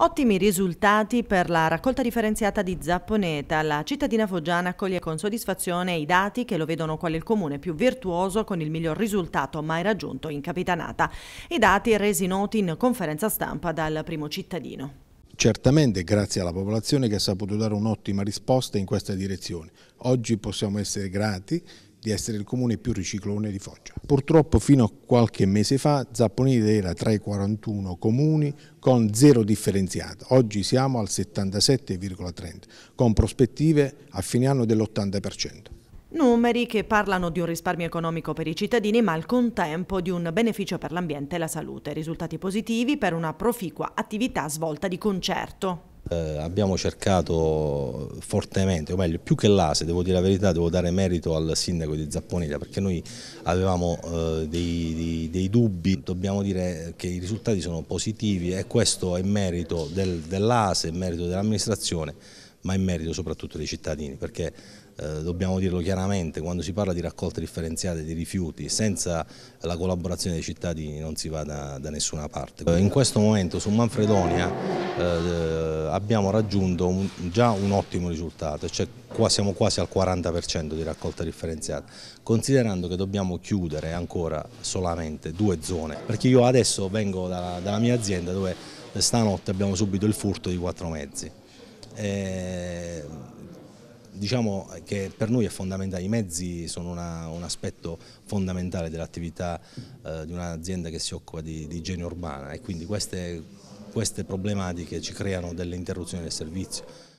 Ottimi risultati per la raccolta differenziata di Zapponeta. La cittadina foggiana accoglie con soddisfazione i dati che lo vedono quale il comune più virtuoso con il miglior risultato mai raggiunto in Capitanata. I dati resi noti in conferenza stampa dal primo cittadino. Certamente grazie alla popolazione che ha saputo dare un'ottima risposta in questa direzione. Oggi possiamo essere grati di essere il comune più riciclone di Foggia. Purtroppo fino a qualche mese fa Zapponide era tra i 41 comuni con zero differenziato, oggi siamo al 77,30 con prospettive a fine anno dell'80%. Numeri che parlano di un risparmio economico per i cittadini ma al contempo di un beneficio per l'ambiente e la salute. Risultati positivi per una proficua attività svolta di concerto eh, abbiamo cercato fortemente, o meglio più che l'ASE, devo dire la verità, devo dare merito al sindaco di Zapponita perché noi avevamo eh, dei, dei, dei, dubbi, dobbiamo dire che i risultati sono positivi e questo è merito del, dell'ASE, è merito dell'amministrazione ma in merito soprattutto dei cittadini, perché eh, dobbiamo dirlo chiaramente, quando si parla di raccolta differenziata di rifiuti, senza la collaborazione dei cittadini non si va da, da nessuna parte. Eh, in questo momento su Manfredonia eh, eh, abbiamo raggiunto un, già un ottimo risultato, cioè qua siamo quasi al 40% di raccolta differenziata, considerando che dobbiamo chiudere ancora solamente due zone, perché io adesso vengo da, dalla mia azienda dove eh, stanotte abbiamo subito il furto di quattro mezzi. Eh, diciamo che per noi è fondamentale, i mezzi sono una, un aspetto fondamentale dell'attività eh, di un'azienda che si occupa di, di igiene urbana e quindi queste, queste problematiche ci creano delle interruzioni del servizio.